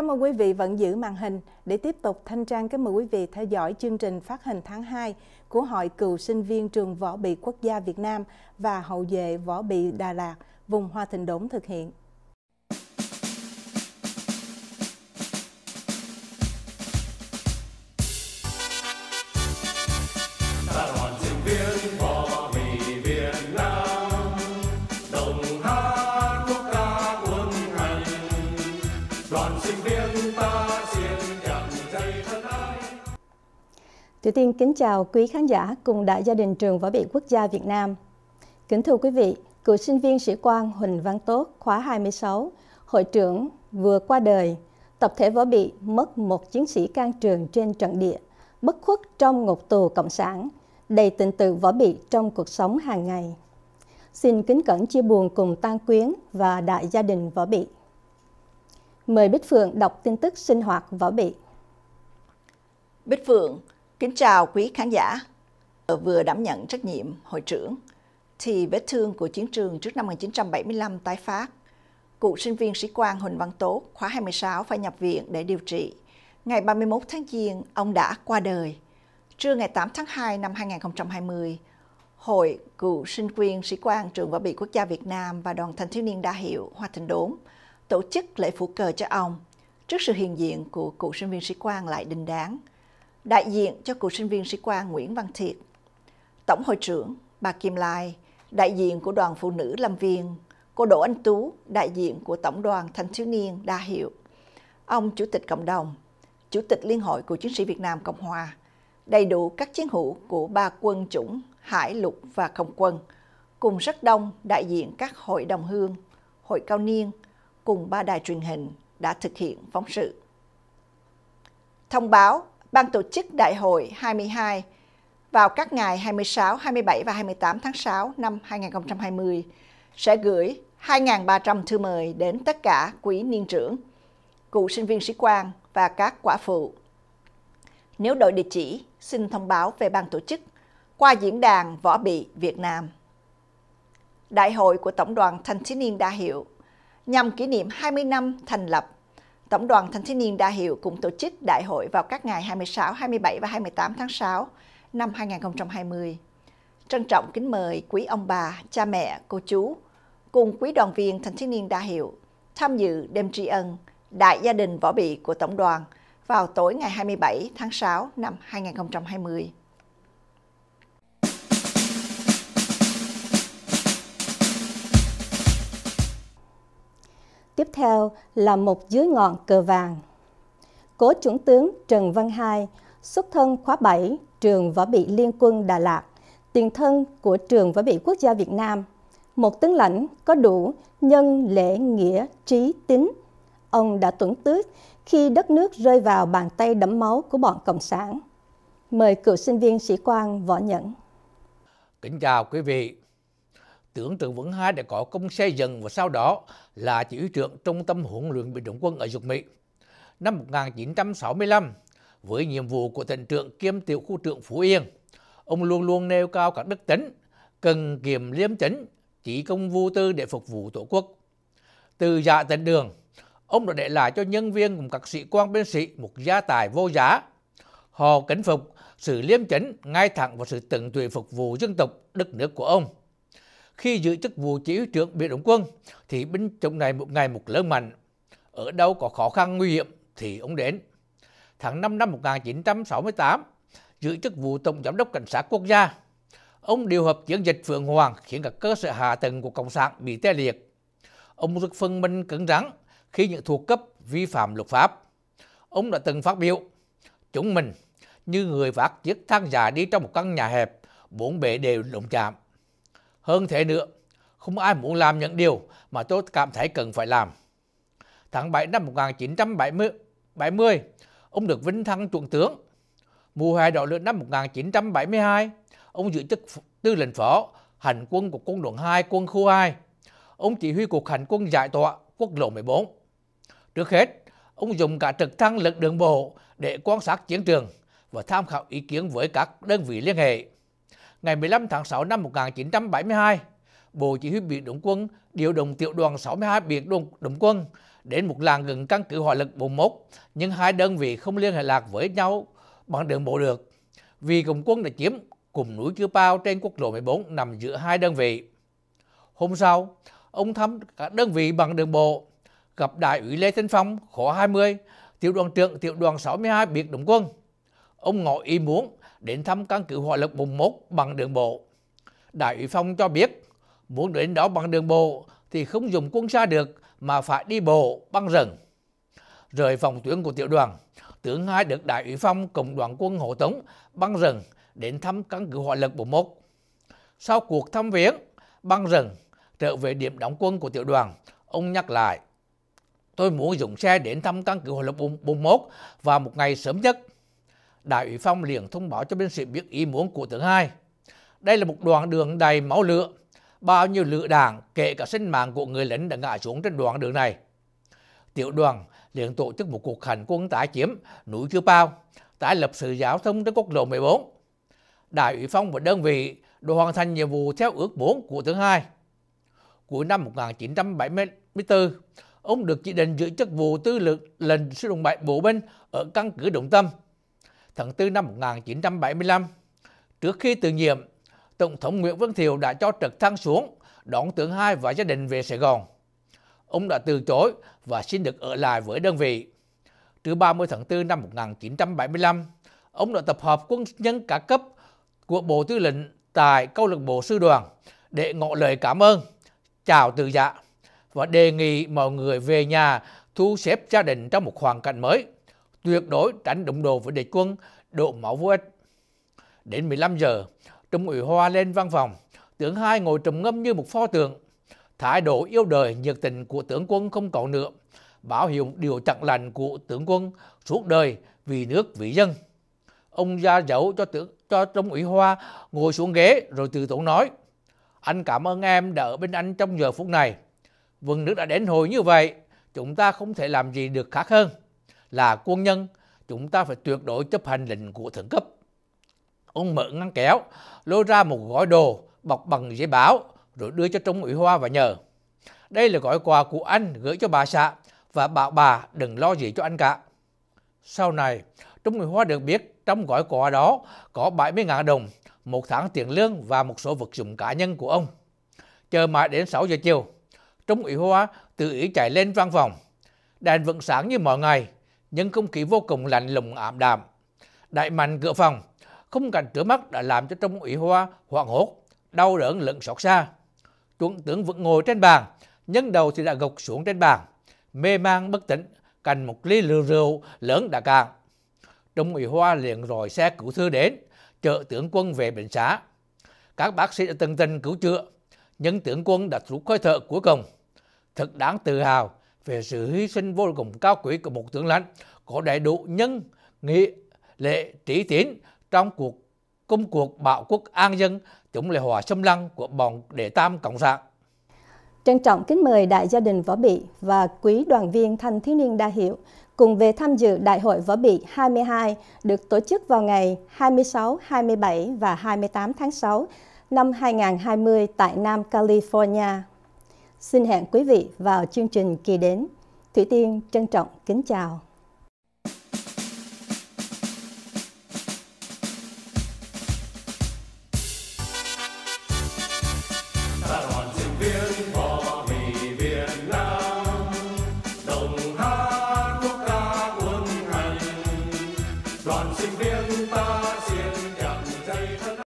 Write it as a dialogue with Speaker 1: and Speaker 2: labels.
Speaker 1: Cảm ơn quý vị vẫn giữ màn hình. Để tiếp tục, Thanh Trang cảm mời quý vị theo dõi chương trình phát hình tháng 2 của Hội Cựu sinh viên Trường Võ Bị Quốc gia Việt Nam và Hậu vệ Võ Bị Đà Lạt, vùng Hoa Thịnh Đốn thực hiện.
Speaker 2: đoàn sinh viên ta
Speaker 3: Thủy Tiên kính chào quý khán giả cùng đại gia đình trường Võ bị Quốc gia Việt Nam. Kính thưa quý vị, cựu sinh viên sĩ quan Huỳnh Văn Tốt khóa 26, hội trưởng vừa qua đời, tập thể Võ Bị mất một chiến sĩ can trường trên trận địa, bất khuất trong ngục tù Cộng sản, đầy tình tự Võ Bị trong cuộc sống hàng ngày. Xin kính cẩn chia buồn cùng tan quyến và đại gia đình Võ Bị. Mời Bích Phượng đọc tin tức sinh hoạt võ bị. Bích
Speaker 1: Phượng, kính chào quý khán giả. Vừa đảm nhận trách nhiệm hội trưởng, thì vết thương của chiến trường trước năm 1975 tái phát. Cựu sinh viên sĩ quan Huỳnh Văn Tố, khóa 26 phải nhập viện để điều trị. Ngày 31 tháng Giêng, ông đã qua đời. Trưa ngày 8 tháng 2 năm 2020, Hội Cựu sinh viên sĩ quan Trường Võ bị Quốc gia Việt Nam và Đoàn Thanh thiếu niên Đa Hiệu Hoa Thịnh Đốn – tổ chức lễ phủ cờ cho ông trước sự hiện diện của cựu sinh viên sĩ quan lại đình đáng, đại diện cho cựu sinh viên sĩ quan Nguyễn Văn Thiệt, Tổng hội trưởng bà Kim Lai, đại diện của đoàn phụ nữ Lâm Viên, cô Đỗ Anh Tú, đại diện của Tổng đoàn Thanh thiếu niên Đa Hiệu, ông Chủ tịch Cộng đồng, Chủ tịch Liên hội của Chiến sĩ Việt Nam Cộng Hòa, đầy đủ các chiến hữu của ba quân chủng, hải lục và không quân, cùng rất đông đại diện các hội đồng hương, hội cao niên, cùng ba đài truyền hình đã thực hiện phóng sự. Thông báo, Ban tổ chức Đại hội 22 vào các ngày 26, 27 và 28 tháng 6 năm 2020 sẽ gửi 2.300 thư mời đến tất cả quý niên trưởng, cựu sinh viên sĩ quan và các quả phụ. Nếu đổi địa chỉ, xin thông báo về ban tổ chức qua diễn đàn Võ Bị Việt Nam. Đại hội của Tổng đoàn Thanh Thiếu Niên Đa Hiệu nhằm kỷ niệm 20 năm thành lập. Tổng đoàn Thanh thiếu niên Đa Hiệu cũng tổ chức đại hội vào các ngày 26, 27 và 28 tháng 6 năm 2020. Trân trọng kính mời quý ông bà, cha mẹ, cô chú cùng quý đoàn viên Thanh thiếu niên Đa Hiệu tham dự đêm tri ân Đại gia đình võ bị của Tổng đoàn vào tối ngày 27 tháng 6 năm 2020.
Speaker 3: Tiếp theo là một dưới ngọn cờ vàng. Cố chuẩn tướng Trần Văn Hai, xuất thân khóa 7, trường Võ Bị Liên quân Đà Lạt, tiền thân của trường Võ Bị Quốc gia Việt Nam. Một tướng lãnh có đủ nhân, lễ, nghĩa, trí, tính Ông đã tuấn tước khi đất nước rơi vào bàn tay đẫm máu của bọn Cộng sản. Mời cựu sinh viên sĩ quan Võ Nhẫn.
Speaker 2: Kính chào quý vị, trưởng Trần Vĩnh Hai đã có công xây dựng và sau đó là chỉ huy trưởng Trung tâm huấn luyện bị động quân ở Dục Mỹ. Năm 1965, với nhiệm vụ của thành trưởng kiêm tiểu khu trưởng Phú Yên, ông luôn luôn nêu cao các đức tính, cần kiềm liêm chính, chỉ công vô tư để phục vụ tổ quốc. Từ dạ tận đường, ông đã để lại cho nhân viên cùng các sĩ quan binh sĩ một gia tài vô giá. Họ kính phục sự liêm chính, ngay thẳng và sự tận tụy phục vụ dân tộc, đất nước của ông. Khi giữ chức vụ chỉ huy trưởng biệt động quân thì binh chủng này một ngày một lớn mạnh. Ở đâu có khó khăn nguy hiểm thì ông đến. Tháng 5 năm 1968, giữ chức vụ Tổng Giám đốc Cảnh sát Quốc gia. Ông điều hợp chiến dịch Phượng Hoàng khiến các cơ sở hạ tầng của Cộng sản bị tê liệt. Ông rất phân minh cứng rắn khi những thuộc cấp vi phạm luật pháp. Ông đã từng phát biểu, chúng mình như người vác chiếc thang già đi trong một căn nhà hẹp, bốn bể đều lộn chạm. Hơn thế nữa, không ai muốn làm những điều mà tôi cảm thấy cần phải làm. Tháng 7 năm 1970, 70, ông được vinh thăng chuẩn tướng. Mùa hè đỏ lửa năm 1972, ông giữ chức tư lệnh phó hành quân của quân đoàn 2 quân khu 2. Ông chỉ huy cuộc hành quân giải tỏa quốc lộ 14. Trước hết, ông dùng cả trực thăng lực đường bộ để quan sát chiến trường và tham khảo ý kiến với các đơn vị liên hệ ngày 15 tháng 6 năm 1972, Bộ Chỉ huy Biệt Động quân điều động tiểu đoàn 62 Biệt Động quân đến một làng gần căn cứ hỏa lực 41, nhưng hai đơn vị không liên hệ lạc với nhau bằng đường bộ được vì cùng quân đã chiếm cùng núi Chư Pao trên quốc lộ 14 nằm giữa hai đơn vị. Hôm sau, ông thăm cả đơn vị bằng đường bộ, gặp đại ủy Lê Thanh Phong, khổ 20, tiểu đoàn trưởng tiểu đoàn 62 biệt động quân. Ông ngỏ ý muốn đến thăm căn cứ hỏa lực vùng 41 bằng đường bộ. Đại ủy Phong cho biết, muốn đến đó bằng đường bộ thì không dùng quân xa được mà phải đi bộ băng rừng. Rời phòng tuyến của tiểu đoàn, tướng hai được Đại ủy Phong cùng đoàn quân hộ tống băng rừng đến thăm căn cứ hỏa lực vùng 41. Sau cuộc thăm viếng, băng rừng trở về điểm đóng quân của tiểu đoàn, ông nhắc lại. Tôi muốn dùng xe đến thăm căn cứ hỏa lực vùng 41 vào một ngày sớm nhất Đại ủy Phong liền thông báo cho binh sĩ biết ý muốn của tướng hai. Đây là một đoạn đường đầy máu lửa, bao nhiêu lựa đảng kể cả sinh mạng của người lính đã ngã xuống trên đoạn đường này. Tiểu đoàn liền tổ chức một cuộc hành quân tái chiếm núi Chư bao, tái lập sự giao thông trên quốc lộ 14. Đại ủy Phong và đơn vị đã hoàn thành nhiệm vụ theo ước muốn của tướng hai. Cuối năm 1974, ông được chỉ định giữ chức vụ tư lệnh lệnh sư đoàn 7 bộ binh ở căn cứ Đồng Tâm tháng 4 năm 1975. Trước khi từ nhiệm, Tổng thống Nguyễn Văn Thiệu đã cho trực thăng xuống đón tướng hai và gia đình về Sài Gòn. Ông đã từ chối và xin được ở lại với đơn vị. Trước 30 tháng 4 năm 1975, ông đã tập hợp quân nhân cả cấp của Bộ Tư lệnh tại câu lạc bộ sư đoàn để ngỏ lời cảm ơn, chào từ dạ và đề nghị mọi người về nhà thu xếp gia đình trong một hoàn cảnh mới tuyệt đối tránh đụng đồ với địch quân, độ máu vô ích. Đến 15 giờ, Trung ủy Hoa lên văn phòng, tướng hai ngồi trầm ngâm như một pho tượng. Thái độ yêu đời, nhiệt tình của tướng quân không còn nữa, báo hiệu điều chặn lành của tướng quân suốt đời vì nước vì dân. Ông ra dấu cho tướng cho Trung ủy Hoa ngồi xuống ghế rồi từ tổ nói Anh cảm ơn em đã ở bên anh trong giờ phút này. Vườn nước đã đến hồi như vậy, chúng ta không thể làm gì được khác hơn là quân nhân, chúng ta phải tuyệt đối chấp hành lệnh của thượng cấp. Ông mở ngăn kéo, lôi ra một gói đồ bọc bằng giấy báo rồi đưa cho Trung ủy Hoa và nhờ. Đây là gói quà của anh gửi cho bà xã và bảo bà đừng lo gì cho anh cả. Sau này, Trung ủy Hoa được biết trong gói quà đó có 70.000 đồng, một tháng tiền lương và một số vật dụng cá nhân của ông. Chờ mãi đến 6 giờ chiều, Trung ủy Hoa tự ý chạy lên văn phòng. Đèn vẫn sáng như mọi ngày, nhưng không khí vô cùng lạnh lùng ảm đạm. Đại mạnh cửa phòng, không cảnh trước mắt đã làm cho trong ủy hoa hoảng hốt, đau đớn lẫn xót xa. chuẩn tướng vẫn ngồi trên bàn, nhân đầu thì đã gục xuống trên bàn, mê mang bất tỉnh, cành một ly rượu rượu lớn đã cạn. Trung ủy hoa liền rồi xe cứu thư đến, trợ tướng quân về bệnh xá. Các bác sĩ đã từng tình cứu chữa, nhưng tướng quân đã rút khói thở cuối cùng. Thật đáng tự hào về sự hy sinh vô cùng cao quý của một tướng lãnh có đầy đủ nhân nghị lệ trí tín trong cuộc công cuộc bảo quốc an dân chống lại hòa xâm lăng của bọn đệ tam cộng sản.
Speaker 3: Trân trọng kính mời đại gia đình Võ Bị và quý đoàn viên thanh thiếu niên đa hiệu cùng về tham dự Đại hội Võ Bị 22 được tổ chức vào ngày 26, 27 và 28 tháng 6 năm 2020 tại Nam California, Xin hẹn quý vị vào chương trình kỳ đến. Thủy Tiên trân trọng kính chào.